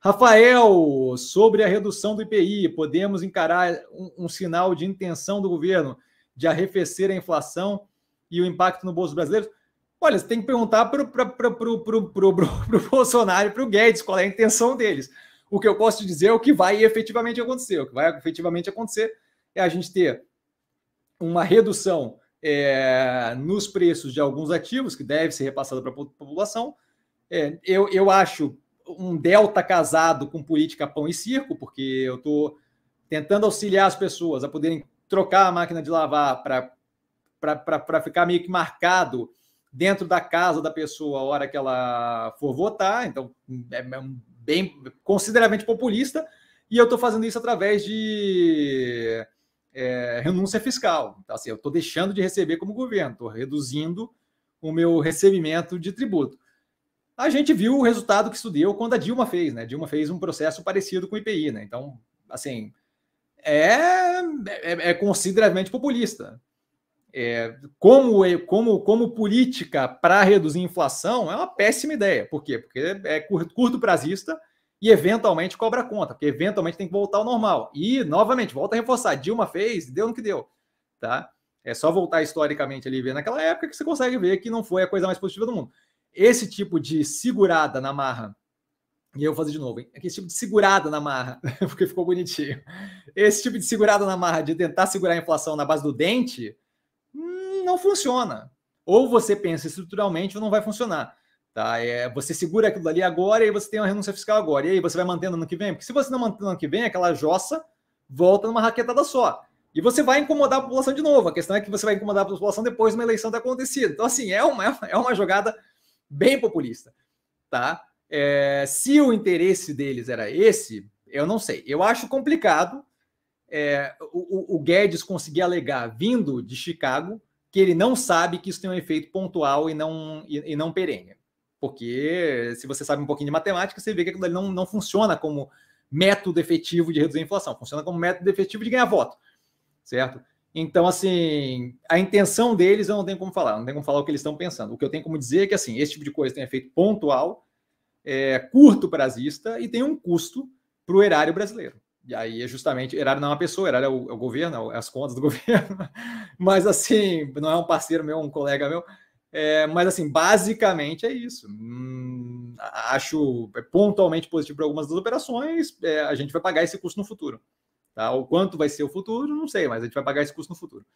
Rafael, sobre a redução do IPI, podemos encarar um, um, sinal de intenção do governo de arrefecer a inflação e o impacto no bolso brasileiro? Olha, você tem que perguntar para o Bolsonaro e para o Guedes qual é a intenção deles. O que eu posso te dizer é o que vai efetivamente acontecer. O que vai efetivamente acontecer é a gente ter uma redução é, nos preços de alguns ativos, que deve ser repassada para a população. É, eu, eu acho um delta casado com política pão e circo, porque eu estou tentando auxiliar as pessoas a poderem trocar a máquina de lavar para ficar meio que marcado dentro da casa da pessoa a hora que ela for votar. Então, é, é bem consideravelmente populista. E eu estou fazendo isso através de é, renúncia fiscal. Então, assim, eu estou deixando de receber como governo, estou reduzindo o meu recebimento de tributo. A gente viu o resultado que isso deu quando a Dilma fez, né? Dilma fez um processo parecido com o IPI, né? Então, assim, é, é, é consideravelmente populista. É, como, como, como política para reduzir inflação é uma péssima ideia. Por quê? Porque é curto, curto prazista e eventualmente cobra conta, porque eventualmente tem que voltar ao normal. E, novamente, volta a reforçar. Dilma fez, deu no que deu. Tá? É só voltar historicamente ali e ver naquela época que você consegue ver que não foi a coisa mais positiva do mundo esse tipo de segurada na marra, e eu vou fazer de novo, hein? É esse tipo de segurada na marra, porque ficou bonitinho. Esse tipo de segurada na marra de tentar segurar a inflação na base do dente, hum, não funciona. Ou você pensa estruturalmente ou não vai funcionar. Tá? É, você segura aquilo ali agora e você tem uma renúncia fiscal agora. E aí você vai mantendo no ano que vem? Porque se você não manter no ano que vem, aquela jossa volta numa raquetada só. E você vai incomodar a população de novo. A questão é que você vai incomodar a população depois de uma eleição ter acontecido. Então, assim, é uma, é uma jogada bem populista, tá? É, se o interesse deles era esse, eu não sei. Eu acho complicado é, o, o, Guedes conseguir alegar, vindo de Chicago, que ele não sabe que isso tem um efeito pontual e não, e, e não perene. Porque se você sabe um pouquinho de matemática, você vê que aquilo não, não funciona como método efetivo de reduzir a inflação, funciona como método efetivo de ganhar voto, certo? Então, assim, a intenção deles eu não tenho como falar, não tenho como falar o que eles estão pensando. O que eu tenho como dizer é que, assim, esse tipo de coisa tem efeito pontual, é, curto prazista e tem um custo para o erário brasileiro. E aí é justamente, erário não é uma pessoa, erário é o, é o governo, é, é as contas do governo, mas assim, não é um parceiro meu, um colega meu, é, mas assim, basicamente é isso. Hum, acho é, pontualmente positivo para algumas das operações, é, a gente vai pagar esse custo no futuro. Tá? O quanto vai ser o futuro, não sei, mas a gente vai pagar esse custo no futuro.